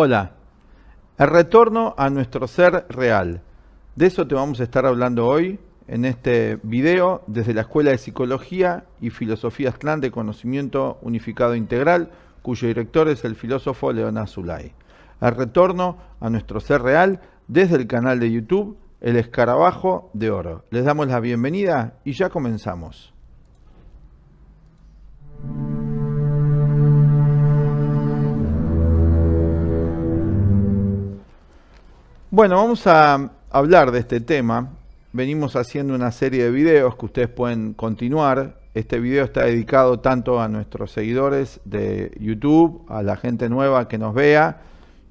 Hola, el retorno a nuestro ser real. De eso te vamos a estar hablando hoy en este video desde la Escuela de Psicología y Filosofía Aztlán de Conocimiento Unificado e Integral, cuyo director es el filósofo Leona Zulay. El retorno a nuestro ser real desde el canal de YouTube El Escarabajo de Oro. Les damos la bienvenida y ya comenzamos. Bueno, vamos a hablar de este tema. Venimos haciendo una serie de videos que ustedes pueden continuar. Este video está dedicado tanto a nuestros seguidores de YouTube, a la gente nueva que nos vea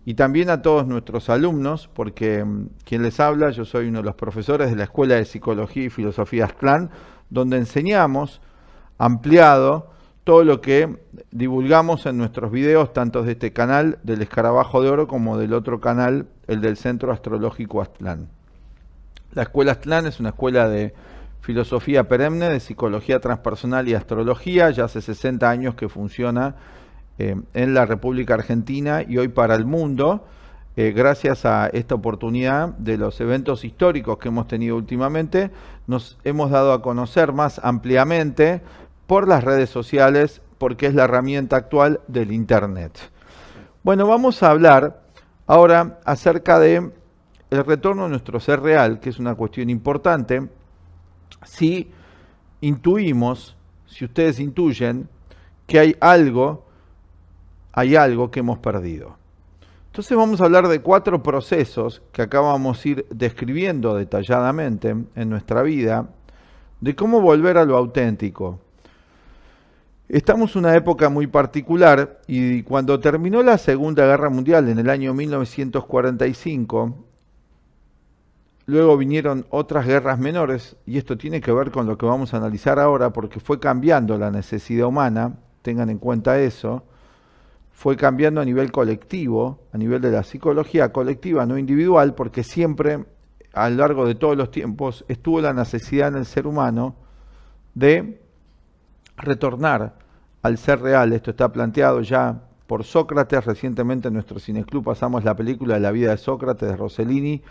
y también a todos nuestros alumnos, porque mm, quien les habla, yo soy uno de los profesores de la Escuela de Psicología y Filosofía Aztlán, donde enseñamos ampliado todo lo que divulgamos en nuestros videos, tanto de este canal del Escarabajo de Oro como del otro canal, el del Centro Astrológico Aztlán. La Escuela Aztlán es una escuela de filosofía perenne, de psicología transpersonal y astrología, ya hace 60 años que funciona eh, en la República Argentina y hoy para el mundo, eh, gracias a esta oportunidad de los eventos históricos que hemos tenido últimamente, nos hemos dado a conocer más ampliamente por las redes sociales, porque es la herramienta actual del Internet. Bueno, vamos a hablar ahora acerca de el retorno a nuestro ser real, que es una cuestión importante. Si intuimos, si ustedes intuyen que hay algo, hay algo que hemos perdido. Entonces vamos a hablar de cuatro procesos que acabamos de ir describiendo detalladamente en nuestra vida, de cómo volver a lo auténtico, Estamos en una época muy particular y cuando terminó la Segunda Guerra Mundial en el año 1945, luego vinieron otras guerras menores y esto tiene que ver con lo que vamos a analizar ahora porque fue cambiando la necesidad humana, tengan en cuenta eso, fue cambiando a nivel colectivo, a nivel de la psicología colectiva, no individual, porque siempre a lo largo de todos los tiempos estuvo la necesidad en el ser humano de retornar al ser real. Esto está planteado ya por Sócrates. Recientemente en nuestro cineclub pasamos la película de la vida de Sócrates de Rossellini.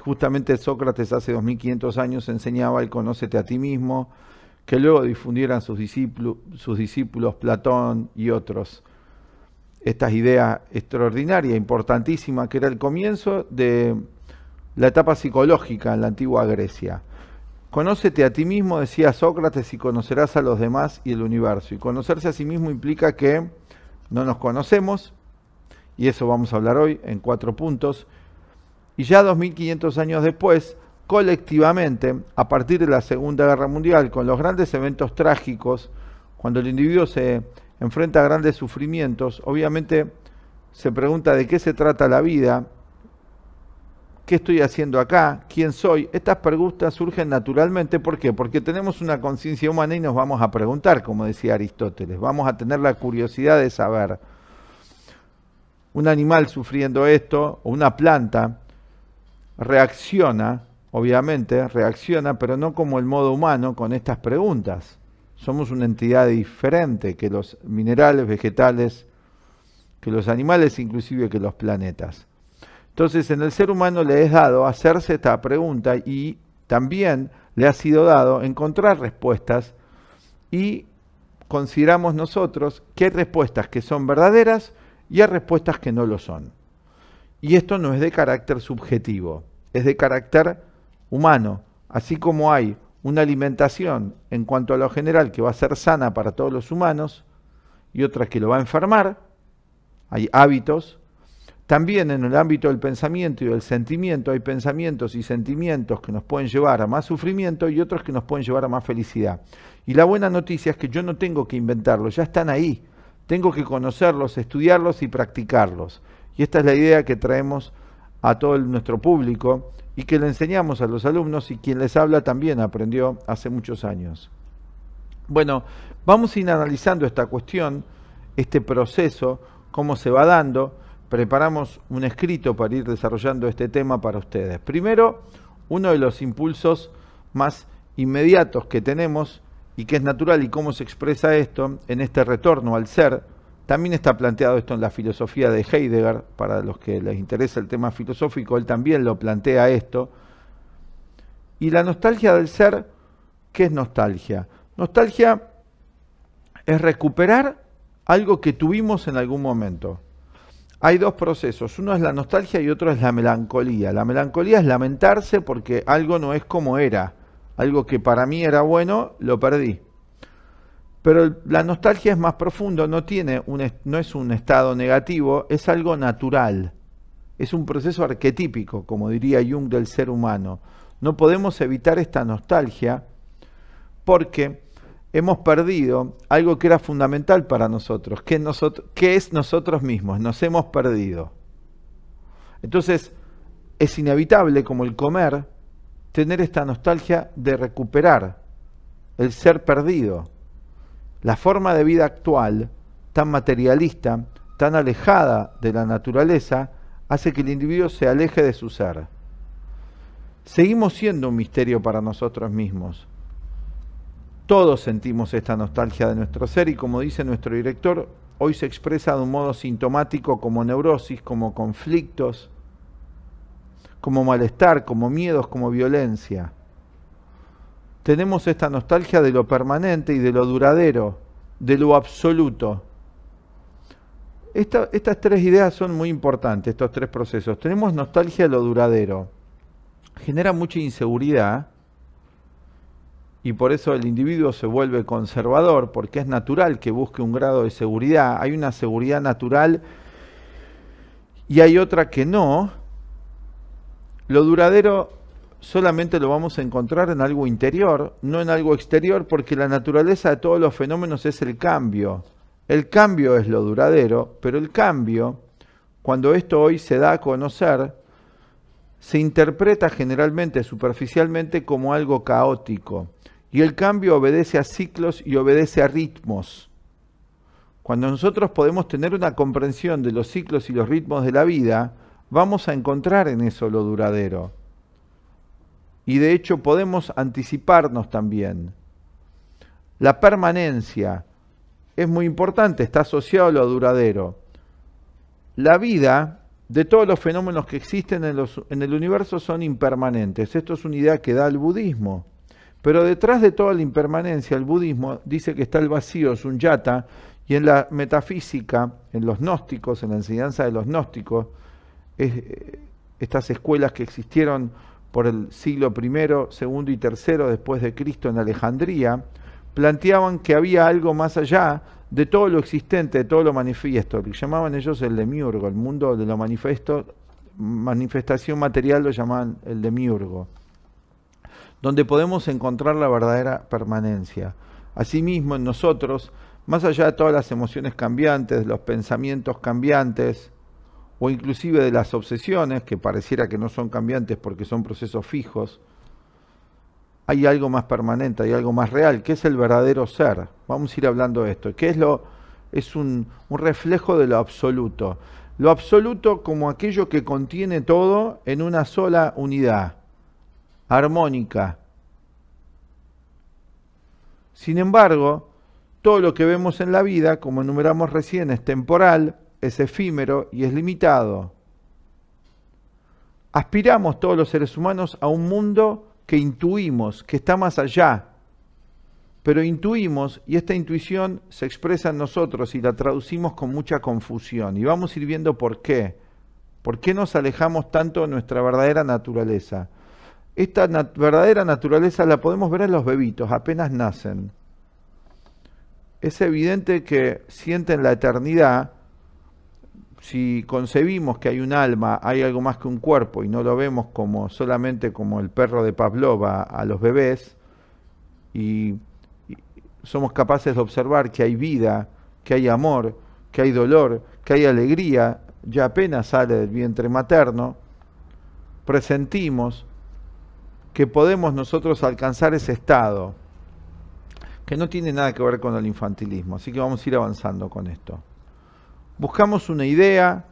Justamente Sócrates hace 2500 años enseñaba el conócete a ti mismo, que luego difundieran sus, sus discípulos Platón y otros. Esta idea extraordinaria, importantísima, que era el comienzo de la etapa psicológica en la antigua Grecia. Conócete a ti mismo, decía Sócrates, y conocerás a los demás y el universo. Y conocerse a sí mismo implica que no nos conocemos, y eso vamos a hablar hoy en cuatro puntos. Y ya 2500 años después, colectivamente, a partir de la Segunda Guerra Mundial, con los grandes eventos trágicos, cuando el individuo se enfrenta a grandes sufrimientos, obviamente se pregunta de qué se trata la vida ¿Qué estoy haciendo acá? ¿Quién soy? Estas preguntas surgen naturalmente. ¿Por qué? Porque tenemos una conciencia humana y nos vamos a preguntar, como decía Aristóteles. Vamos a tener la curiosidad de saber. Un animal sufriendo esto, o una planta, reacciona, obviamente, reacciona, pero no como el modo humano con estas preguntas. Somos una entidad diferente que los minerales, vegetales, que los animales, inclusive que los planetas. Entonces, en el ser humano le es dado hacerse esta pregunta y también le ha sido dado encontrar respuestas y consideramos nosotros que hay respuestas que son verdaderas y hay respuestas que no lo son. Y esto no es de carácter subjetivo, es de carácter humano. Así como hay una alimentación en cuanto a lo general que va a ser sana para todos los humanos y otra que lo va a enfermar, hay hábitos también en el ámbito del pensamiento y del sentimiento hay pensamientos y sentimientos que nos pueden llevar a más sufrimiento y otros que nos pueden llevar a más felicidad. Y la buena noticia es que yo no tengo que inventarlos, ya están ahí. Tengo que conocerlos, estudiarlos y practicarlos. Y esta es la idea que traemos a todo nuestro público y que le enseñamos a los alumnos y quien les habla también aprendió hace muchos años. Bueno, vamos a ir analizando esta cuestión, este proceso, cómo se va dando preparamos un escrito para ir desarrollando este tema para ustedes. Primero, uno de los impulsos más inmediatos que tenemos y que es natural y cómo se expresa esto en este retorno al ser, también está planteado esto en la filosofía de Heidegger, para los que les interesa el tema filosófico, él también lo plantea esto. Y la nostalgia del ser, ¿qué es nostalgia? Nostalgia es recuperar algo que tuvimos en algún momento hay dos procesos, uno es la nostalgia y otro es la melancolía. La melancolía es lamentarse porque algo no es como era, algo que para mí era bueno, lo perdí. Pero la nostalgia es más profundo, no, tiene un, no es un estado negativo, es algo natural. Es un proceso arquetípico, como diría Jung, del ser humano. No podemos evitar esta nostalgia porque hemos perdido algo que era fundamental para nosotros, que, nosotros, que es nosotros mismos, nos hemos perdido. Entonces, es inevitable, como el comer, tener esta nostalgia de recuperar el ser perdido. La forma de vida actual, tan materialista, tan alejada de la naturaleza, hace que el individuo se aleje de su ser. Seguimos siendo un misterio para nosotros mismos todos sentimos esta nostalgia de nuestro ser y como dice nuestro director, hoy se expresa de un modo sintomático como neurosis, como conflictos, como malestar, como miedos, como violencia. Tenemos esta nostalgia de lo permanente y de lo duradero, de lo absoluto. estas tres ideas son muy importantes, estos tres procesos. Tenemos nostalgia de lo duradero. Genera mucha inseguridad y por eso el individuo se vuelve conservador, porque es natural que busque un grado de seguridad. Hay una seguridad natural y hay otra que no. Lo duradero solamente lo vamos a encontrar en algo interior, no en algo exterior, porque la naturaleza de todos los fenómenos es el cambio. El cambio es lo duradero, pero el cambio, cuando esto hoy se da a conocer, se interpreta generalmente, superficialmente, como algo caótico. Y el cambio obedece a ciclos y obedece a ritmos. Cuando nosotros podemos tener una comprensión de los ciclos y los ritmos de la vida, vamos a encontrar en eso lo duradero. Y de hecho podemos anticiparnos también. La permanencia es muy importante, está asociado a lo duradero. La vida, de todos los fenómenos que existen en, en el universo, son impermanentes. Esto es una idea que da el budismo. Pero detrás de toda la impermanencia, el budismo dice que está el vacío, sunyata, y en la metafísica, en los gnósticos, en la enseñanza de los gnósticos, eh, estas escuelas que existieron por el siglo I, II y III después de Cristo en Alejandría, planteaban que había algo más allá de todo lo existente, de todo lo manifiesto, lo que llamaban ellos el demiurgo, el mundo de lo manifesto, manifestación material lo llamaban el demiurgo donde podemos encontrar la verdadera permanencia. Asimismo, en nosotros, más allá de todas las emociones cambiantes, los pensamientos cambiantes, o inclusive de las obsesiones, que pareciera que no son cambiantes porque son procesos fijos, hay algo más permanente, hay algo más real, que es el verdadero ser. Vamos a ir hablando de esto, que es, lo, es un reflejo de lo absoluto. Lo absoluto como aquello que contiene todo en una sola unidad armónica. Sin embargo, todo lo que vemos en la vida, como enumeramos recién, es temporal, es efímero y es limitado. Aspiramos todos los seres humanos a un mundo que intuimos, que está más allá. Pero intuimos y esta intuición se expresa en nosotros y la traducimos con mucha confusión. Y vamos a ir viendo por qué. ¿Por qué nos alejamos tanto de nuestra verdadera naturaleza? Esta verdadera naturaleza la podemos ver en los bebitos, apenas nacen. Es evidente que sienten la eternidad. Si concebimos que hay un alma, hay algo más que un cuerpo y no lo vemos como solamente como el perro de Pavlova a los bebés y somos capaces de observar que hay vida, que hay amor, que hay dolor, que hay alegría, ya apenas sale del vientre materno, presentimos que podemos nosotros alcanzar ese estado, que no tiene nada que ver con el infantilismo, así que vamos a ir avanzando con esto. Buscamos una idea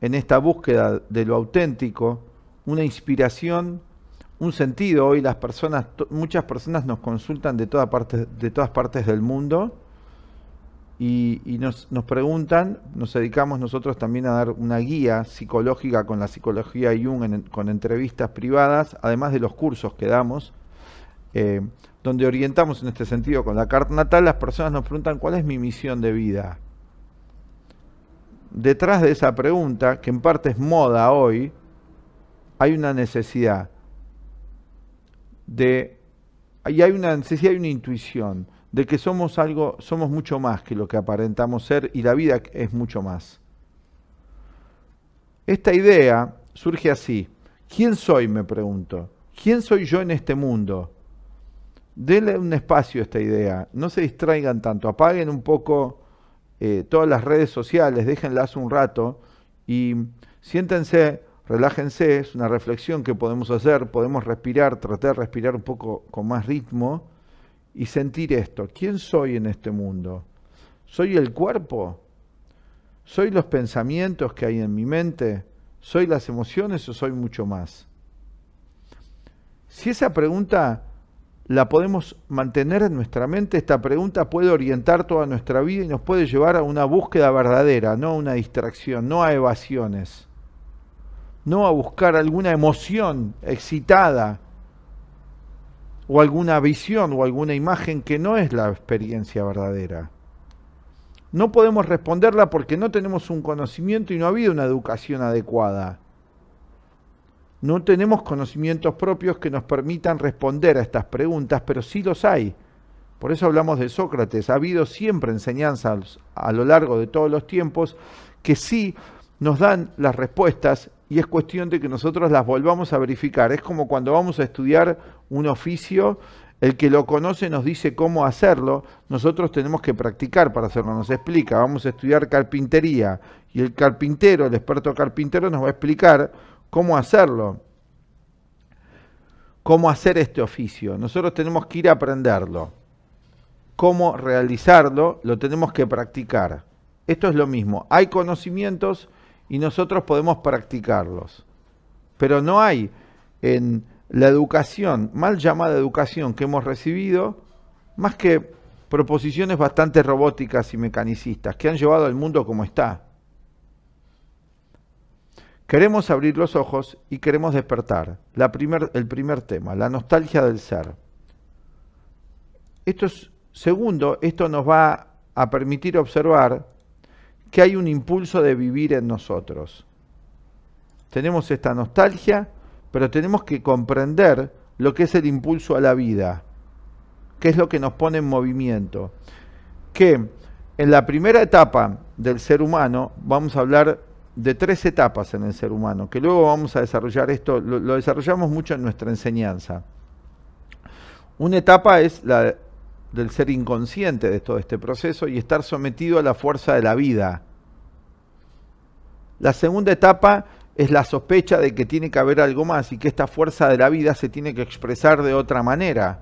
en esta búsqueda de lo auténtico, una inspiración, un sentido. Hoy las personas, muchas personas nos consultan de, toda parte, de todas partes del mundo y, nos, nos, preguntan, nos dedicamos nosotros también a dar una guía psicológica con la psicología Jung, con entrevistas privadas, además de los cursos que damos, eh, donde orientamos en este sentido con la carta natal, las personas nos preguntan cuál es mi misión de vida. Detrás de esa pregunta, que en parte es moda hoy, hay una necesidad de... Y hay una necesidad, hay una intuición de que somos algo, somos mucho más que lo que aparentamos ser y la vida es mucho más. Esta idea surge así. ¿Quién soy? me pregunto. ¿Quién soy yo en este mundo? Denle un espacio a esta idea. No se distraigan tanto. Apaguen un poco eh, todas las redes sociales. Déjenlas un rato. Y siéntense, relájense. Es una reflexión que podemos hacer. Podemos respirar, tratar de respirar un poco con más ritmo y sentir esto. ¿Quién soy en este mundo? ¿Soy el cuerpo? ¿Soy los pensamientos que hay en mi mente? ¿Soy las emociones o soy mucho más? Si esa pregunta la podemos mantener en nuestra mente, esta pregunta puede orientar toda nuestra vida y nos puede llevar a una búsqueda verdadera, no a una distracción, no a evasiones, no a buscar alguna emoción excitada o alguna visión o alguna imagen que no es la experiencia verdadera. No podemos responderla porque no tenemos un conocimiento y no ha habido una educación adecuada. No tenemos conocimientos propios que nos permitan responder a estas preguntas, pero sí los hay. Por eso hablamos de Sócrates. Ha habido siempre enseñanzas a lo largo de todos los tiempos que sí nos dan las respuestas y es cuestión de que nosotros las volvamos a verificar. Es como cuando vamos a estudiar un oficio, el que lo conoce nos dice cómo hacerlo, nosotros tenemos que practicar para hacerlo, nos explica, vamos a estudiar carpintería y el carpintero, el experto carpintero nos va a explicar cómo hacerlo, cómo hacer este oficio. Nosotros tenemos que ir a aprenderlo, cómo realizarlo, lo tenemos que practicar. Esto es lo mismo, hay conocimientos, y nosotros podemos practicarlos. Pero no hay en la educación, mal llamada educación que hemos recibido, más que proposiciones bastante robóticas y mecanicistas que han llevado al mundo como está. Queremos abrir los ojos y queremos despertar. el primer tema, la nostalgia del ser. Esto es, segundo, esto nos va a permitir observar que hay un impulso de vivir en nosotros. Tenemos esta nostalgia, pero tenemos que comprender lo que es el impulso a la vida, qué es lo que nos pone en movimiento. Que en la primera etapa del ser humano, vamos a hablar de tres etapas en el ser humano, que luego vamos a desarrollar esto, lo, desarrollamos mucho en nuestra enseñanza. Una etapa es la del ser inconsciente de todo este proceso y estar sometido a la fuerza de la vida. La segunda etapa es la sospecha de que tiene que haber algo más y que esta fuerza de la vida se tiene que expresar de otra manera.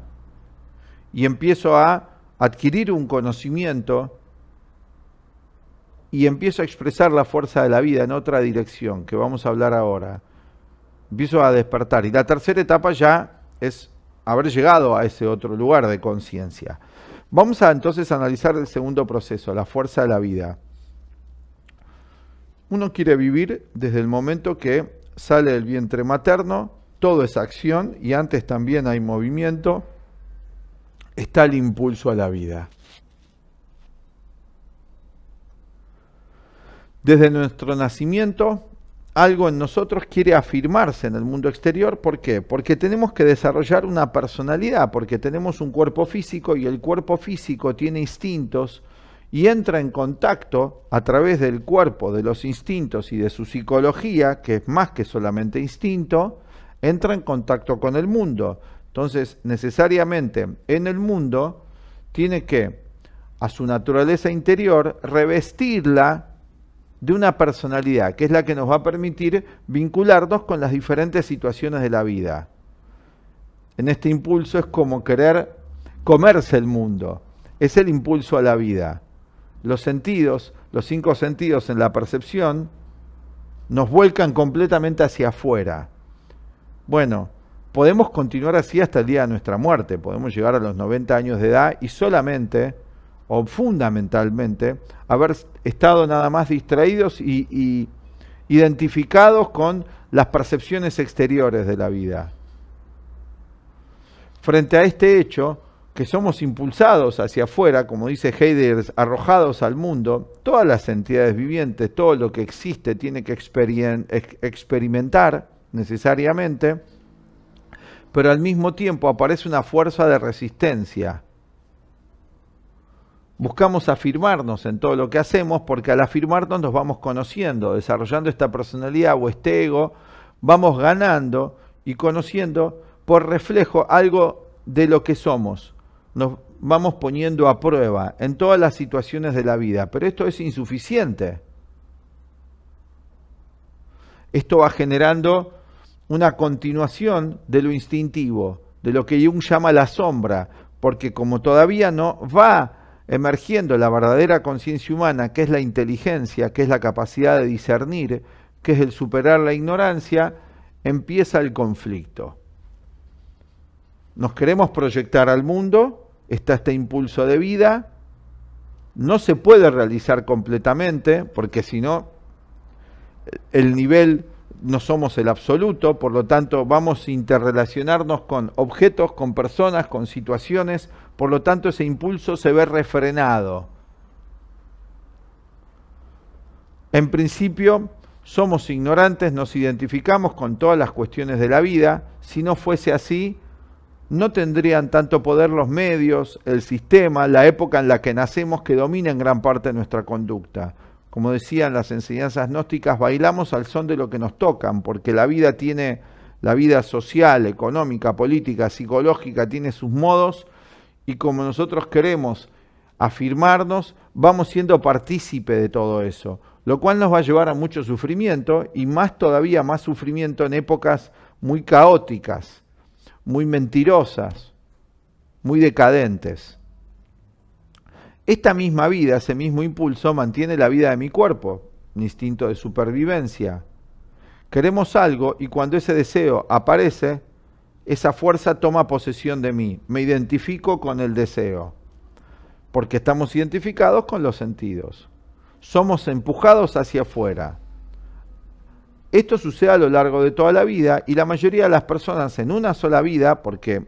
Y empiezo a adquirir un conocimiento y empiezo a expresar la fuerza de la vida en otra dirección, que vamos a hablar ahora. Empiezo a despertar. Y la tercera etapa ya es haber llegado a ese otro lugar de conciencia. Vamos a entonces analizar el segundo proceso, la fuerza de la vida. Uno quiere vivir desde el momento que sale del vientre materno, todo es acción y antes también hay movimiento, está el impulso a la vida. Desde nuestro nacimiento algo en nosotros quiere afirmarse en el mundo exterior. ¿Por qué? Porque tenemos que desarrollar una personalidad, porque tenemos un cuerpo físico y el cuerpo físico tiene instintos y entra en contacto a través del cuerpo, de los instintos y de su psicología, que es más que solamente instinto, entra en contacto con el mundo. Entonces, necesariamente en el mundo tiene que, a su naturaleza interior, revestirla de una personalidad, que es la que nos va a permitir vincularnos con las diferentes situaciones de la vida. En este impulso es como querer comerse el mundo, es el impulso a la vida. Los sentidos, los cinco sentidos en la percepción, nos vuelcan completamente hacia afuera. Bueno, podemos continuar así hasta el día de nuestra muerte, podemos llegar a los 90 años de edad y solamente o fundamentalmente, haber estado nada más distraídos y, identificados con las percepciones exteriores de la vida. Frente a este hecho, que somos impulsados hacia afuera, como dice Heidegger, arrojados al mundo, todas las entidades vivientes, todo lo que existe tiene que experimentar necesariamente, pero al mismo tiempo aparece una fuerza de resistencia buscamos afirmarnos en todo lo que hacemos porque al afirmarnos nos vamos conociendo, desarrollando esta personalidad o este ego, vamos ganando y conociendo por reflejo algo de lo que somos. Nos vamos poniendo a prueba en todas las situaciones de la vida, pero esto es insuficiente. Esto va generando una continuación de lo instintivo, de lo que Jung llama la sombra, porque como todavía no va emergiendo la verdadera conciencia humana, que es la inteligencia, que es la capacidad de discernir, que es el superar la ignorancia, empieza el conflicto. Nos queremos proyectar al mundo, está este impulso de vida, no se puede realizar completamente, porque si no, el nivel no somos el absoluto, por lo tanto vamos a interrelacionarnos con objetos, con personas, con situaciones, por lo tanto ese impulso se ve refrenado. En principio, somos ignorantes, nos identificamos con todas las cuestiones de la vida, si no fuese así, no tendrían tanto poder los medios, el sistema, la época en la que nacemos que domina en gran parte nuestra conducta como decían las enseñanzas gnósticas, bailamos al son de lo que nos tocan, porque la vida tiene, la vida social, económica, política, psicológica, tiene sus modos, y como nosotros queremos afirmarnos, vamos siendo partícipe de todo eso, lo cual nos va a llevar a mucho sufrimiento, y más todavía más sufrimiento en épocas muy caóticas, muy mentirosas, muy decadentes. Esta misma vida, ese mismo impulso, mantiene la vida de mi cuerpo, mi instinto de supervivencia. Queremos algo y cuando ese deseo aparece, esa fuerza toma posesión de mí. Me identifico con el deseo, porque estamos identificados con los sentidos. Somos empujados hacia afuera. Esto sucede a lo largo de toda la vida y la mayoría de las personas en una sola vida, porque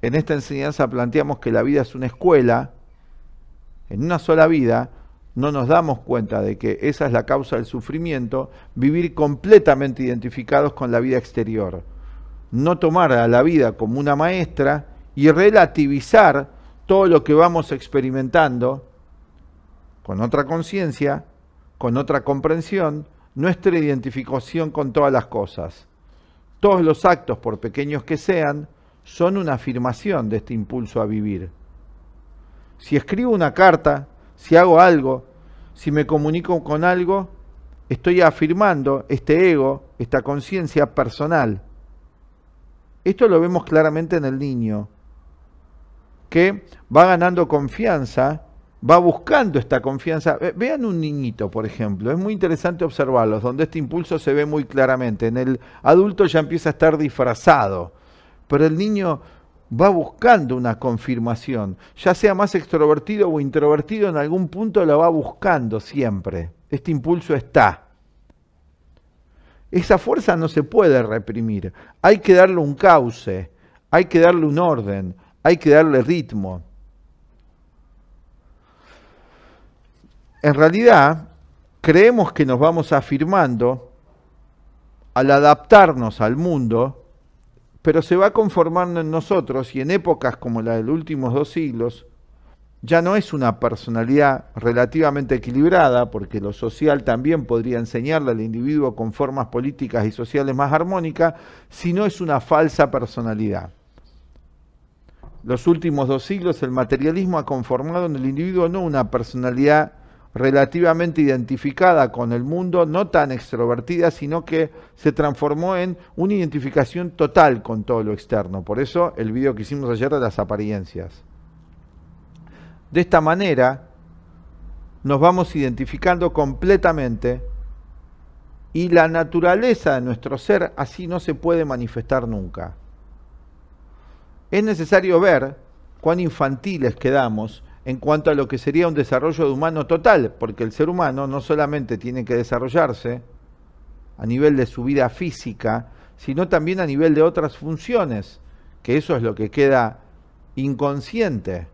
en esta enseñanza planteamos que la vida es una escuela, en una sola vida, no nos damos cuenta de que esa es la causa del sufrimiento, vivir completamente identificados con la vida exterior, no tomar a la vida como una maestra y relativizar todo lo que vamos experimentando con otra conciencia, con otra comprensión, nuestra identificación con todas las cosas. Todos los actos, por pequeños que sean, son una afirmación de este impulso a vivir. Si escribo una carta, si hago algo, si me comunico con algo, estoy afirmando este ego, esta conciencia personal. Esto lo vemos claramente en el niño, que va ganando confianza, va buscando esta confianza. Vean un niñito, por ejemplo, es muy interesante observarlos, donde este impulso se ve muy claramente. En el adulto ya empieza a estar disfrazado, pero el niño va buscando una confirmación, ya sea más extrovertido o introvertido, en algún punto la va buscando siempre. Este impulso está. Esa fuerza no se puede reprimir, hay que darle un cauce, hay que darle un orden, hay que darle ritmo. En realidad, creemos que nos vamos afirmando al adaptarnos al mundo, pero se va conformando en nosotros y en épocas como la de los últimos dos siglos, ya no es una personalidad relativamente equilibrada, porque lo social también podría enseñarle al individuo con formas políticas y sociales más armónicas, sino es una falsa personalidad. Los últimos dos siglos el materialismo ha conformado en el individuo no una personalidad relativamente identificada con el mundo, no tan extrovertida, sino que se transformó en una identificación total con todo lo externo. Por eso el video que hicimos ayer de las apariencias. De esta manera nos vamos identificando completamente y la naturaleza de nuestro ser así no se puede manifestar nunca. Es necesario ver cuán infantiles quedamos en cuanto a lo que sería un desarrollo de humano total, porque el ser humano no solamente tiene que desarrollarse a nivel de su vida física, sino también a nivel de otras funciones, que eso es lo que queda inconsciente.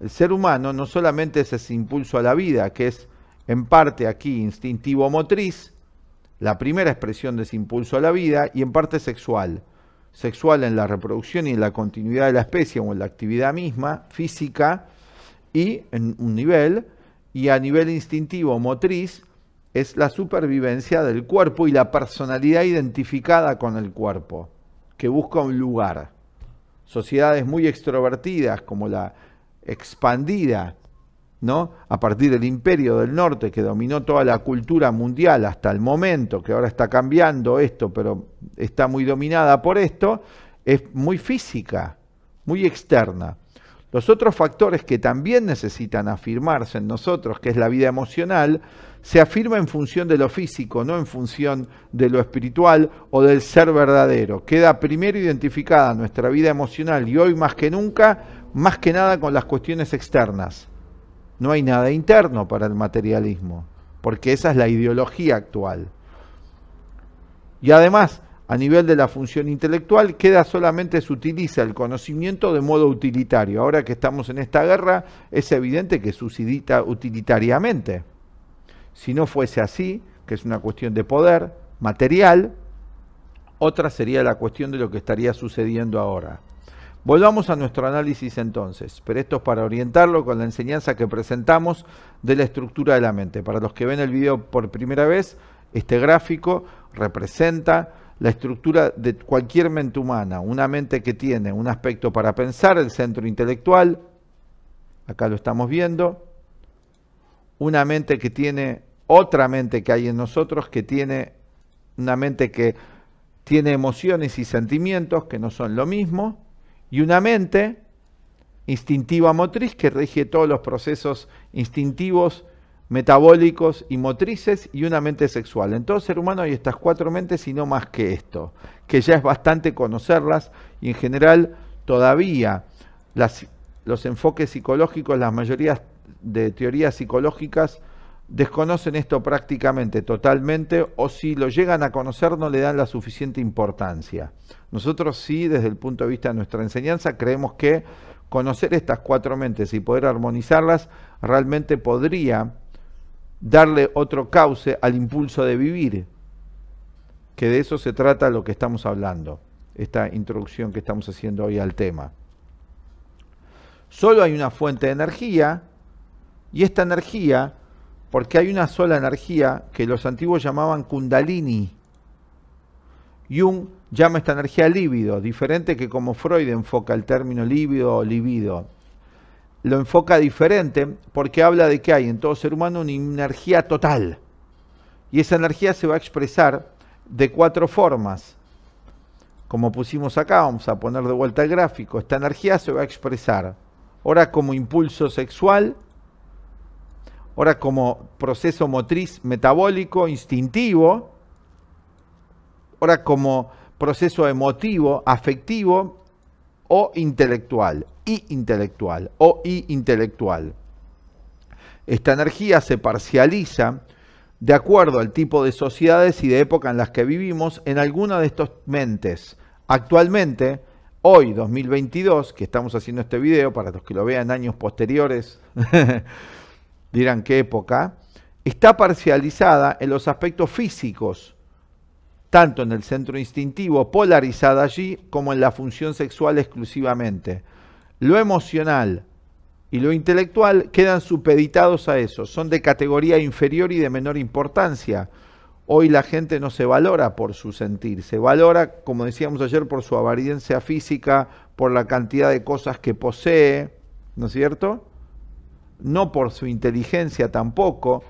El ser humano no solamente es ese impulso a la vida, que es en parte aquí instintivo motriz, la primera expresión de ese impulso a la vida, y en parte sexual. Sexual en la reproducción y en la continuidad de la especie o en la actividad misma, física, y en un nivel, y a nivel instintivo motriz, es la supervivencia del cuerpo y la personalidad identificada con el cuerpo, que busca un lugar. Sociedades muy extrovertidas, como la expandida, ¿no? A partir del imperio del norte que dominó toda la cultura mundial hasta el momento, que ahora está cambiando esto, pero está muy dominada por esto, es muy física, muy externa. Los otros factores que también necesitan afirmarse en nosotros, que es la vida emocional, se afirma en función de lo físico, no en función de lo espiritual o del ser verdadero. Queda primero identificada nuestra vida emocional y hoy más que nunca, más que nada con las cuestiones externas. No hay nada interno para el materialismo, porque esa es la ideología actual. Y además, a nivel de la función intelectual queda solamente se utiliza el conocimiento de modo utilitario. Ahora que estamos en esta guerra es evidente que suscita utilitariamente. Si no fuese así, que es una cuestión de poder material, otra sería la cuestión de lo que estaría sucediendo ahora. Volvamos a nuestro análisis entonces, pero esto es para orientarlo con la enseñanza que presentamos de la estructura de la mente. Para los que ven el video por primera vez, este gráfico representa la estructura de cualquier mente humana, una mente que tiene un aspecto para pensar, el centro intelectual, acá lo estamos viendo, una mente que tiene otra mente que hay en nosotros, que tiene una mente que tiene emociones y sentimientos que no son lo mismo, y una mente instintiva motriz que rige todos los procesos instintivos metabólicos y motrices y una mente sexual. En todo ser humano hay estas cuatro mentes y no más que esto, que ya es bastante conocerlas y en general todavía los enfoques psicológicos, las mayorías de teorías psicológicas desconocen esto prácticamente, totalmente, o si lo llegan a conocer no le dan la suficiente importancia. Nosotros sí, desde el punto de vista de nuestra enseñanza, creemos que conocer estas cuatro mentes y poder armonizarlas realmente podría darle otro cauce al impulso de vivir, que de eso se trata lo que estamos hablando, esta introducción que estamos haciendo hoy al tema. Solo hay una fuente de energía y esta energía, porque hay una sola energía que los antiguos llamaban kundalini, Jung llama esta energía líbido, diferente que como Freud enfoca el término líbido o libido lo enfoca diferente porque habla de que hay en todo ser humano una energía total. Y esa energía se va a expresar de cuatro formas. Como pusimos acá, vamos a poner de vuelta el gráfico. Esta energía se va a expresar ahora como impulso sexual, ahora como proceso motriz metabólico instintivo, ahora como proceso emotivo, afectivo o intelectual, y intelectual, o y intelectual. Esta energía se parcializa de acuerdo al tipo de sociedades y de época en las que vivimos en alguna de estas mentes. Actualmente, hoy 2022, que estamos haciendo este video, para los que lo vean años posteriores, dirán qué época, está parcializada en los aspectos físicos, tanto en el centro instintivo polarizada allí como en la función sexual exclusivamente. Lo emocional y lo intelectual quedan supeditados a eso, son de categoría inferior y de menor importancia. Hoy la gente no se valora por su sentir, se valora, como decíamos ayer, por su apariencia física, por la cantidad de cosas que posee, ¿no es cierto? No por su inteligencia tampoco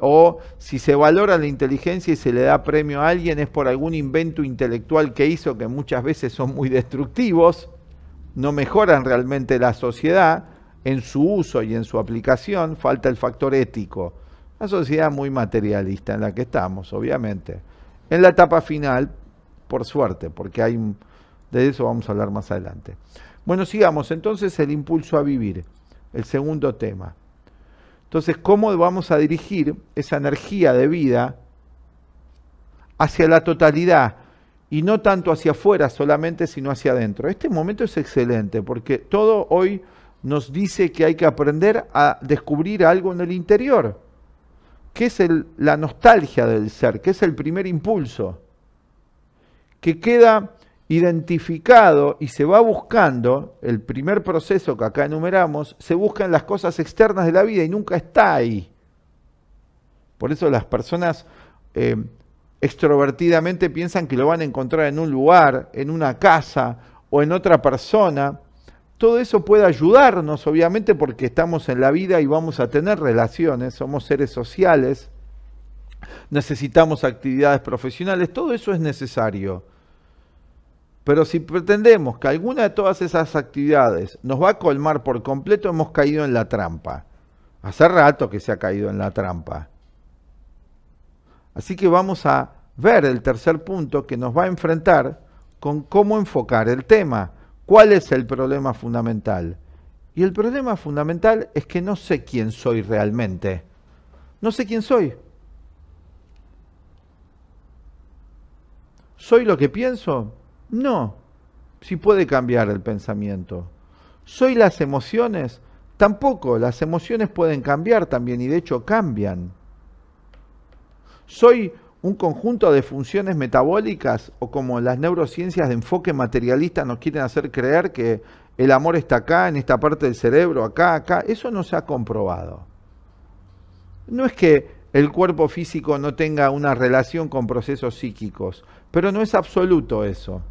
o si se valora la inteligencia y se le da premio a alguien es por algún invento intelectual que hizo, que muchas veces son muy destructivos, no mejoran realmente la sociedad en su uso y en su aplicación, falta el factor ético. la sociedad muy materialista en la que estamos, obviamente. En la etapa final, por suerte, porque hay... De eso vamos a hablar más adelante. Bueno, sigamos entonces el impulso a vivir, el segundo tema. Entonces, ¿cómo vamos a dirigir esa energía de vida hacia la totalidad? Y no tanto hacia afuera solamente, sino hacia adentro. Este momento es excelente porque todo hoy nos dice que hay que aprender a descubrir algo en el interior, que es la nostalgia del ser, que es el primer impulso, que queda identificado y se va buscando, el primer proceso que acá enumeramos, se busca en las cosas externas de la vida y nunca está ahí. Por eso las personas eh, extrovertidamente piensan que lo van a encontrar en un lugar, en una casa o en otra persona. Todo eso puede ayudarnos, obviamente, porque estamos en la vida y vamos a tener relaciones, somos seres sociales, necesitamos actividades profesionales, todo eso es necesario pero si pretendemos que alguna de todas esas actividades nos va a colmar por completo, hemos caído en la trampa. Hace rato que se ha caído en la trampa. Así que vamos a ver el tercer punto que nos va a enfrentar con cómo enfocar el tema. ¿Cuál es el problema fundamental? Y el problema fundamental es que no sé quién soy realmente. No sé quién soy. ¿Soy lo que pienso? No, si puede cambiar el pensamiento. Soy las emociones, tampoco, las emociones pueden cambiar también y de hecho cambian. Soy un conjunto de funciones metabólicas o como las neurociencias de enfoque materialista nos quieren hacer creer que el amor está acá, en esta parte del cerebro, acá, acá, eso no se ha comprobado. No es que el cuerpo físico no tenga una relación con procesos psíquicos, pero no es absoluto eso.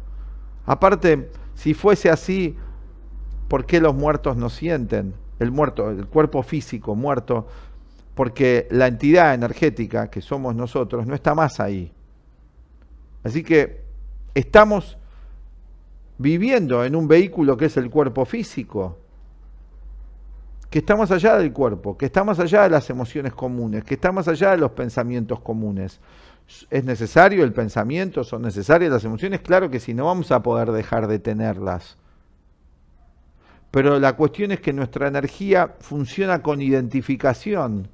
Aparte, si fuese así, ¿por qué los muertos no sienten? El muerto, el cuerpo físico muerto, porque la entidad energética que somos nosotros no está más ahí. Así que estamos viviendo en un vehículo que es el cuerpo físico, que está más allá del cuerpo, que está más allá de las emociones comunes, que está más allá de los pensamientos comunes es necesario el pensamiento, son necesarias las emociones, claro que sí, no vamos a poder dejar de tenerlas. Pero la cuestión es que nuestra energía funciona con identificación.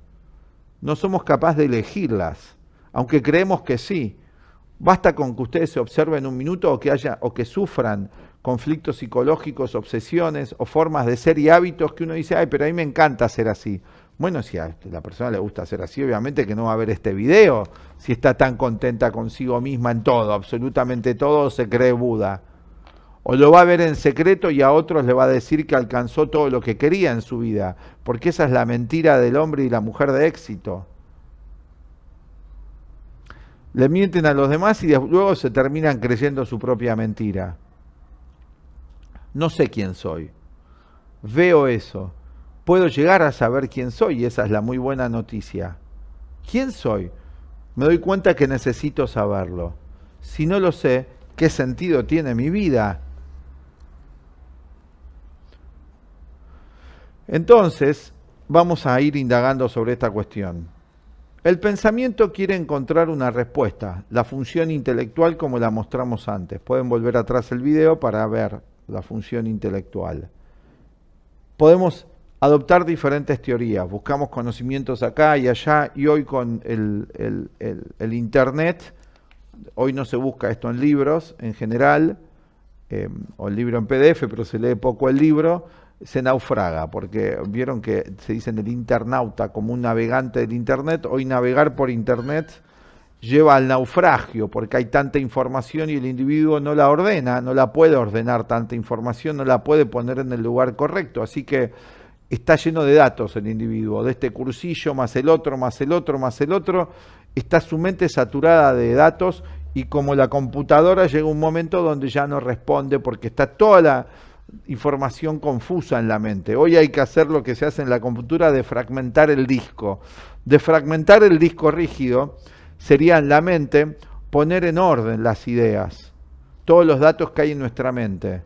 No somos capaces de elegirlas, aunque creemos que sí. Basta con que ustedes se observen un minuto o que haya o que sufran conflictos psicológicos, obsesiones o formas de ser y hábitos que uno dice, "Ay, pero a mí me encanta ser así." Bueno, si a la persona le gusta hacer así, obviamente que no va a ver este video. Si está tan contenta consigo misma en todo, absolutamente todo, se cree Buda. O lo va a ver en secreto y a otros le va a decir que alcanzó todo lo que quería en su vida. Porque esa es la mentira del hombre y la mujer de éxito. Le mienten a los demás y luego se terminan creyendo su propia mentira. No sé quién soy. Veo eso puedo llegar a saber quién soy y esa es la muy buena noticia. ¿Quién soy? Me doy cuenta que necesito saberlo. Si no lo sé, ¿qué sentido tiene mi vida? Entonces, vamos a ir indagando sobre esta cuestión. El pensamiento quiere encontrar una respuesta, la función intelectual como la mostramos antes. Pueden volver atrás el video para ver la función intelectual. Podemos adoptar diferentes teorías. Buscamos conocimientos acá y allá y hoy con el, Internet, hoy no se busca esto en libros en general, eh, o el libro en PDF, pero se lee poco el libro, se naufraga, porque vieron que se dice el internauta como un navegante del Internet, hoy navegar por Internet lleva al naufragio, porque hay tanta información y el individuo no la ordena, no la puede ordenar tanta información, no la puede poner en el lugar correcto. Así que está lleno de datos el individuo, de este cursillo, más el otro, más el otro, más el otro, está su mente saturada de datos y como la computadora llega un momento donde ya no responde porque está toda la información confusa en la mente. Hoy hay que hacer lo que se hace en la computadora de fragmentar el disco. De fragmentar el disco rígido sería en la mente poner en orden las ideas, todos los datos que hay en nuestra mente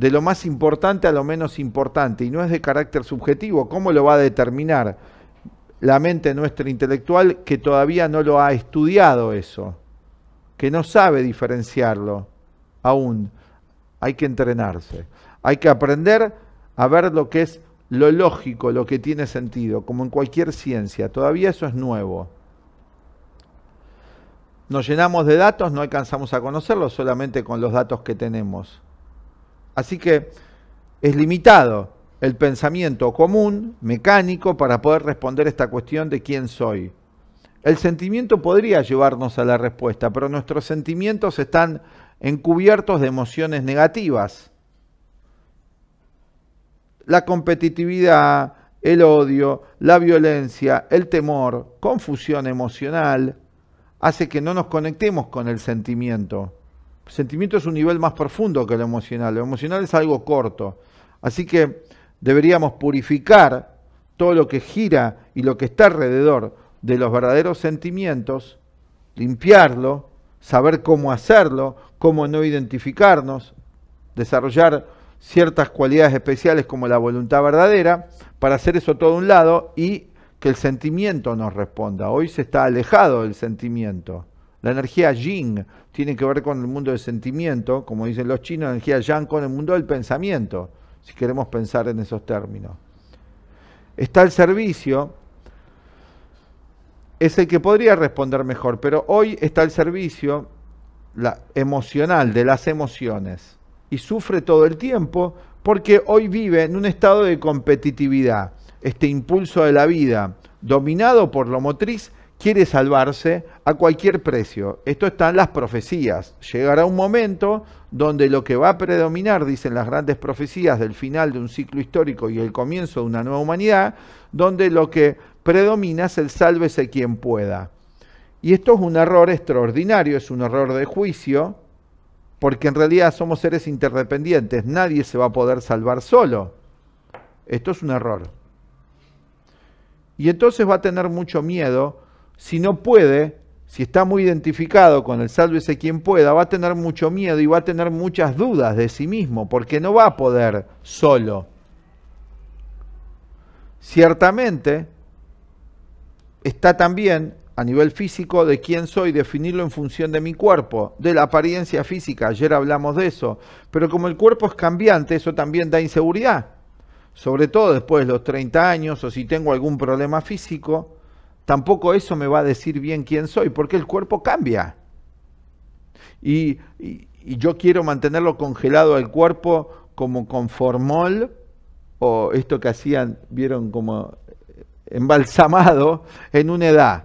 de lo más importante a lo menos importante y no es de carácter subjetivo. ¿Cómo lo va a determinar la mente nuestra intelectual que todavía no lo ha estudiado eso? Que no sabe diferenciarlo aún. Hay que entrenarse. Hay que aprender a ver lo que es lo lógico, lo que tiene sentido, como en cualquier ciencia. Todavía eso es nuevo. Nos llenamos de datos, no alcanzamos a conocerlos solamente con los datos que tenemos. Así que es limitado el pensamiento común, mecánico, para poder responder esta cuestión de quién soy. El sentimiento podría llevarnos a la respuesta, pero nuestros sentimientos están encubiertos de emociones negativas. La competitividad, el odio, la violencia, el temor, confusión emocional, hace que no nos conectemos con el sentimiento sentimiento es un nivel más profundo que lo emocional. Lo emocional es algo corto. Así que deberíamos purificar todo lo que gira y lo que está alrededor de los verdaderos sentimientos, limpiarlo, saber cómo hacerlo, cómo no identificarnos, desarrollar ciertas cualidades especiales como la voluntad verdadera, para hacer eso todo a un lado y que el sentimiento nos responda. Hoy se está alejado del sentimiento. La energía yin tiene que ver con el mundo del sentimiento, como dicen los chinos, la energía yang con el mundo del pensamiento, si queremos pensar en esos términos. Está el servicio, es el que podría responder mejor, pero hoy está el servicio la, emocional de las emociones y sufre todo el tiempo porque hoy vive en un estado de competitividad, este impulso de la vida, dominado por lo motriz, quiere salvarse a cualquier precio. Esto están las profecías. Llegará un momento donde lo que va a predominar, dicen las grandes profecías del final de un ciclo histórico y el comienzo de una nueva humanidad, donde lo que predomina es el sálvese quien pueda. Y esto es un error extraordinario, es un error de juicio, porque en realidad somos seres interdependientes, nadie se va a poder salvar solo. Esto es un error. Y entonces va a tener mucho miedo si no puede, si está muy identificado con el sálvese quien pueda, va a tener mucho miedo y va a tener muchas dudas de sí mismo, porque no va a poder solo. Ciertamente, está también a nivel físico de quién soy, definirlo en función de mi cuerpo, de la apariencia física, ayer hablamos de eso, pero como el cuerpo es cambiante, eso también da inseguridad, sobre todo después de los 30 años o si tengo algún problema físico, tampoco eso me va a decir bien quién soy, porque el cuerpo cambia. Y, yo quiero mantenerlo congelado al cuerpo como con o esto que hacían, vieron como embalsamado en una edad,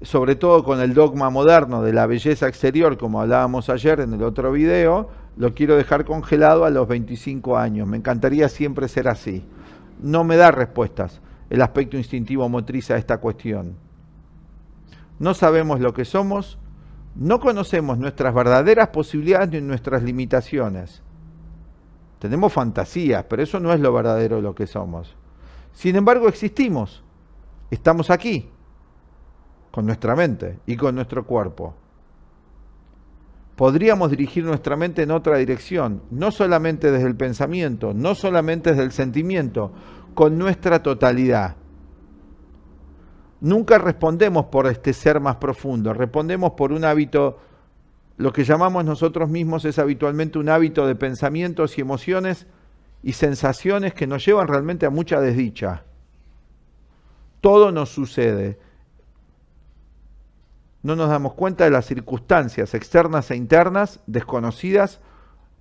sobre todo con el dogma moderno de la belleza exterior, como hablábamos ayer en el otro video, lo quiero dejar congelado a los 25 años. Me encantaría siempre ser así. No me da respuestas el aspecto instintivo motriz a esta cuestión. No sabemos lo que somos, no conocemos nuestras verdaderas posibilidades ni nuestras limitaciones. Tenemos fantasías, pero eso no es lo verdadero de lo que somos. Sin embargo, existimos. Estamos aquí, con nuestra mente y con nuestro cuerpo. Podríamos dirigir nuestra mente en otra dirección, no solamente desde el pensamiento, no solamente desde el sentimiento, con nuestra totalidad. Nunca respondemos por este ser más profundo, respondemos por un hábito, lo que llamamos nosotros mismos es habitualmente un hábito de pensamientos y emociones y sensaciones que nos llevan realmente a mucha desdicha. Todo nos sucede. No nos damos cuenta de las circunstancias externas e internas, desconocidas.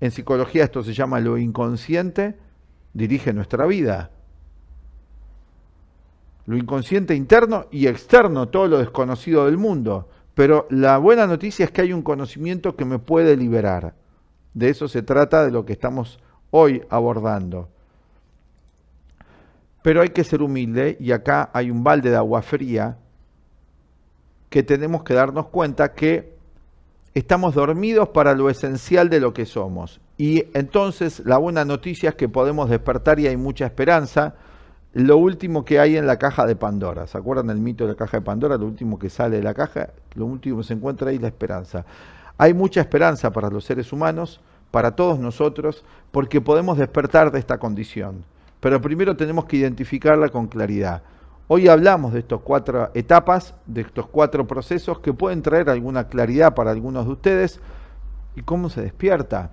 En psicología esto se llama lo inconsciente, dirige nuestra vida lo inconsciente interno y externo, todo lo desconocido del mundo. Pero la buena noticia es que hay un conocimiento que me puede liberar. De eso se trata de lo que estamos hoy abordando. Pero hay que ser humilde y acá hay un balde de agua fría que tenemos que darnos cuenta que estamos dormidos para lo esencial de lo que somos. Y entonces la buena noticia es que podemos despertar y hay mucha esperanza lo último que hay en la caja de Pandora. ¿Se acuerdan el mito de la caja de Pandora? Lo último que sale de la caja, lo último que se encuentra ahí es la esperanza. Hay mucha esperanza para los seres humanos, para todos nosotros, porque podemos despertar de esta condición. Pero primero tenemos que identificarla con claridad. Hoy hablamos de estas cuatro etapas, de estos cuatro procesos que pueden traer alguna claridad para algunos de ustedes. ¿Y cómo se despierta?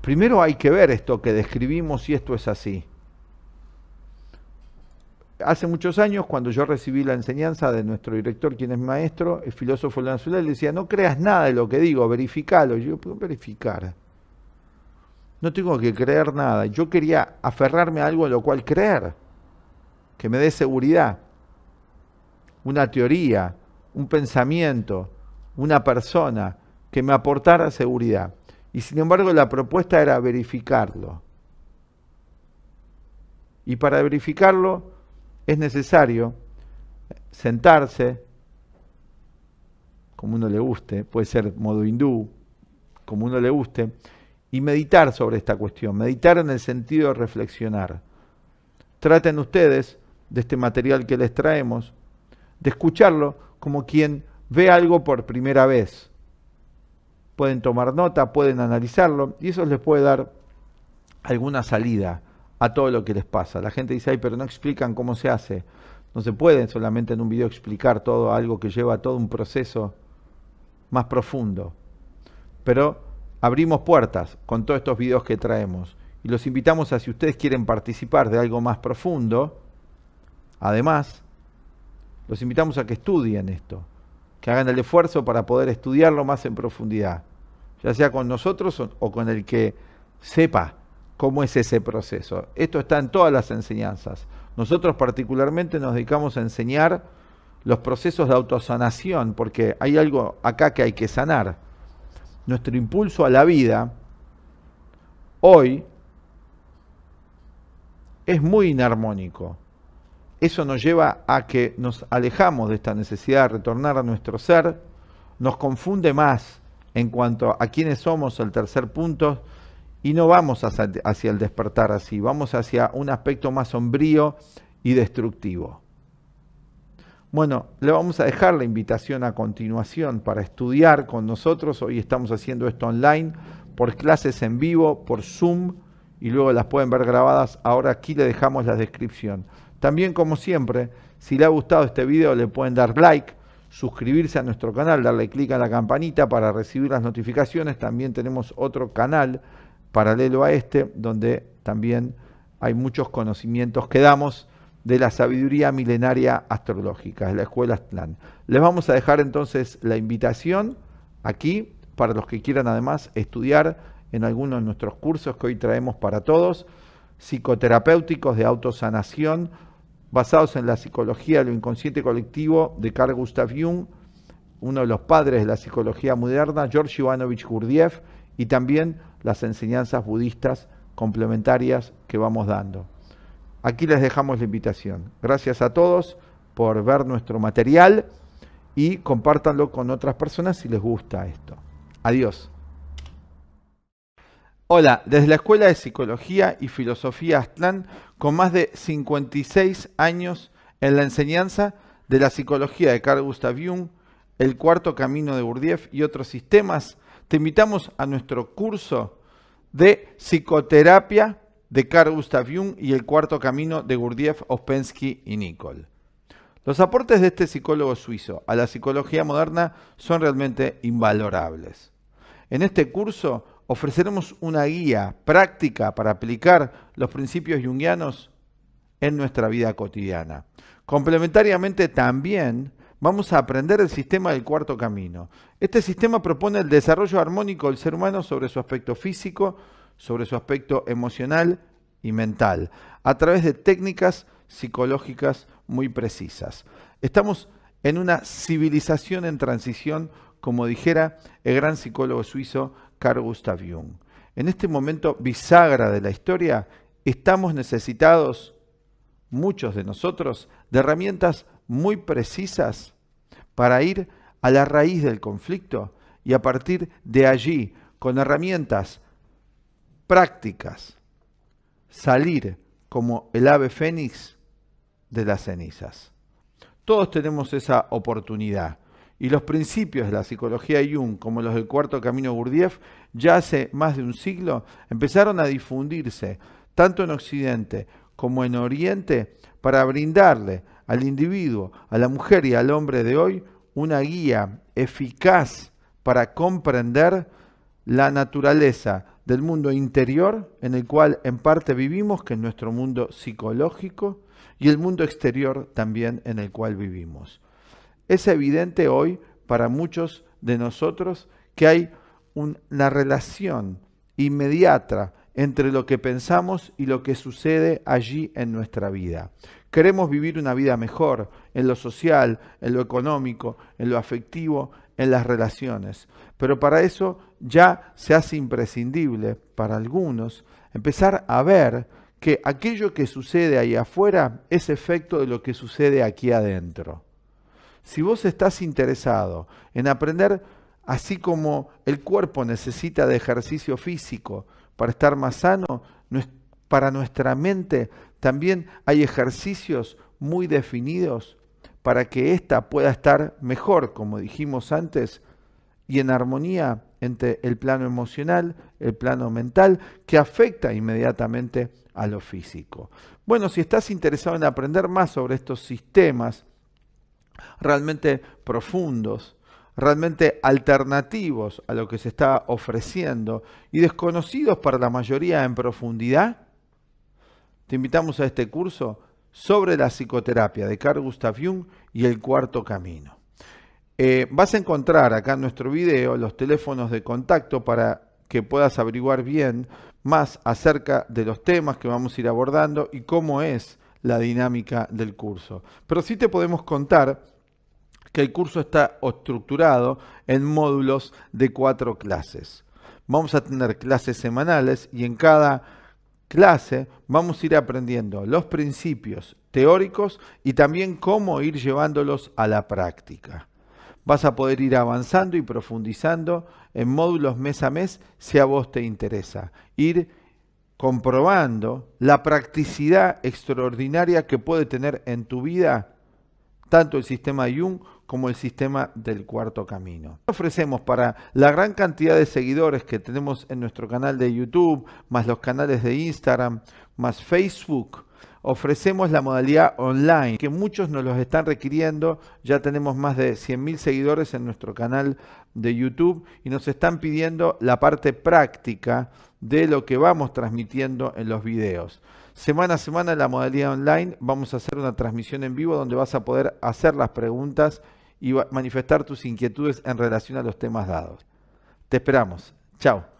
Primero hay que ver esto que describimos si esto es así hace muchos años, cuando yo recibí la enseñanza de nuestro director, quien es maestro, el filósofo Lanzuela, le decía, no creas nada de lo que digo, verificalo. Yo, ¿puedo verificar? No tengo que creer nada. Yo quería aferrarme a algo en lo cual creer, que me dé seguridad. Una teoría, un pensamiento, una persona que me aportara seguridad. Y sin embargo la propuesta era verificarlo. Y para verificarlo es necesario sentarse, como uno le guste, puede ser modo hindú, como uno le guste, y meditar sobre esta cuestión, meditar en el sentido de reflexionar. Traten ustedes de este material que les traemos, de escucharlo como quien ve algo por primera vez. Pueden tomar nota, pueden analizarlo y eso les puede dar alguna salida a todo lo que les pasa. La gente dice, ay, pero no explican cómo se hace. No se pueden solamente en un video explicar todo algo que lleva a todo un proceso más profundo. Pero abrimos puertas con todos estos videos que traemos y los invitamos a si ustedes quieren participar de algo más profundo, además, los invitamos a que estudien esto, que hagan el esfuerzo para poder estudiarlo más en profundidad, ya sea con nosotros o con el que sepa cómo es ese proceso. Esto está en todas las enseñanzas. Nosotros particularmente nos dedicamos a enseñar los procesos de autosanación, porque hay algo acá que hay que sanar. Nuestro impulso a la vida hoy es muy inarmónico. Eso nos lleva a que nos alejamos de esta necesidad de retornar a nuestro ser, nos confunde más en cuanto a quiénes somos, el tercer punto, y no vamos hacia, el despertar así, vamos hacia un aspecto más sombrío y destructivo. Bueno, le vamos a dejar la invitación a continuación para estudiar con nosotros. Hoy estamos haciendo esto online, por clases en vivo, por Zoom, y luego las pueden ver grabadas. Ahora aquí le dejamos la descripción. También, como siempre, si le ha gustado este video, le pueden dar like, suscribirse a nuestro canal, darle clic a la campanita para recibir las notificaciones. También tenemos otro canal paralelo a este, donde también hay muchos conocimientos que damos de la sabiduría milenaria astrológica, de la escuela Aztlán. Les vamos a dejar entonces la invitación aquí para los que quieran además estudiar en algunos de nuestros cursos que hoy traemos para todos, psicoterapéuticos de autosanación basados en la psicología de lo inconsciente colectivo de Carl Gustav Jung, uno de los padres de la psicología moderna, George Ivanovich Gurdjieff, y también las enseñanzas budistas complementarias que vamos dando. Aquí les dejamos la invitación. Gracias a todos por ver nuestro material y compártanlo con otras personas si les gusta esto. Adiós. Hola, desde la Escuela de Psicología y Filosofía Aztlán, con más de 56 años en la enseñanza de la psicología de Carl Gustav Jung, el cuarto camino de Bourdieu y otros sistemas te invitamos a nuestro curso de psicoterapia de Carl Gustav Jung y el cuarto camino de Gurdjieff, Ospensky y Nicole. Los aportes de este psicólogo suizo a la psicología moderna son realmente invalorables. En este curso ofreceremos una guía práctica para aplicar los principios jungianos en nuestra vida cotidiana. Complementariamente también vamos a aprender el sistema del cuarto camino. Este sistema propone el desarrollo armónico del ser humano sobre su aspecto físico, sobre su aspecto emocional y mental, a través de técnicas psicológicas muy precisas. Estamos en una civilización en transición, como dijera el gran psicólogo suizo Carl Gustav Jung. En este momento bisagra de la historia, estamos necesitados, muchos de nosotros, de herramientas muy precisas para ir a la raíz del conflicto y a partir de allí, con herramientas prácticas, salir como el ave fénix de las cenizas. Todos tenemos esa oportunidad y los principios de la psicología Jung, como los del cuarto camino Gurdjieff, ya hace más de un siglo empezaron a difundirse tanto en Occidente como en Oriente para brindarle al individuo, a la mujer y al hombre de hoy una guía eficaz para comprender la naturaleza del mundo interior en el cual en parte vivimos, que es nuestro mundo psicológico, y el mundo exterior también en el cual vivimos. Es evidente hoy para muchos de nosotros que hay una relación inmediata entre lo que pensamos y lo que sucede allí en nuestra vida. Queremos vivir una vida mejor en lo social, en lo económico, en lo afectivo, en las relaciones. Pero para eso ya se hace imprescindible para algunos empezar a ver que aquello que sucede ahí afuera es efecto de lo que sucede aquí adentro. Si vos estás interesado en aprender, así como el cuerpo necesita de ejercicio físico, para estar más sano, para nuestra mente también hay ejercicios muy definidos para que ésta pueda estar mejor, como dijimos antes, y en armonía entre el plano emocional, el plano mental, que afecta inmediatamente a lo físico. Bueno, si estás interesado en aprender más sobre estos sistemas realmente profundos, realmente alternativos a lo que se está ofreciendo y desconocidos para la mayoría en profundidad? Te invitamos a este curso sobre la psicoterapia de Carl Gustav Jung y el cuarto camino. Eh, vas a encontrar acá en nuestro video los teléfonos de contacto para que puedas averiguar bien más acerca de los temas que vamos a ir abordando y cómo es la dinámica del curso. Pero sí te podemos contar que el curso está estructurado en módulos de cuatro clases. Vamos a tener clases semanales y en cada clase vamos a ir aprendiendo los principios teóricos y también cómo ir llevándolos a la práctica. Vas a poder ir avanzando y profundizando en módulos mes a mes si a vos te interesa. Ir comprobando la practicidad extraordinaria que puede tener en tu vida tanto el sistema Jung como el sistema del cuarto camino. Ofrecemos para la gran cantidad de seguidores que tenemos en nuestro canal de YouTube, más los canales de Instagram, más Facebook, ofrecemos la modalidad online, que muchos nos los están requiriendo. Ya tenemos más de 100.000 seguidores en nuestro canal de YouTube y nos están pidiendo la parte práctica de lo que vamos transmitiendo en los videos. Semana a semana en la modalidad online vamos a hacer una transmisión en vivo donde vas a poder hacer las preguntas y manifestar tus inquietudes en relación a los temas dados. Te esperamos. Chao.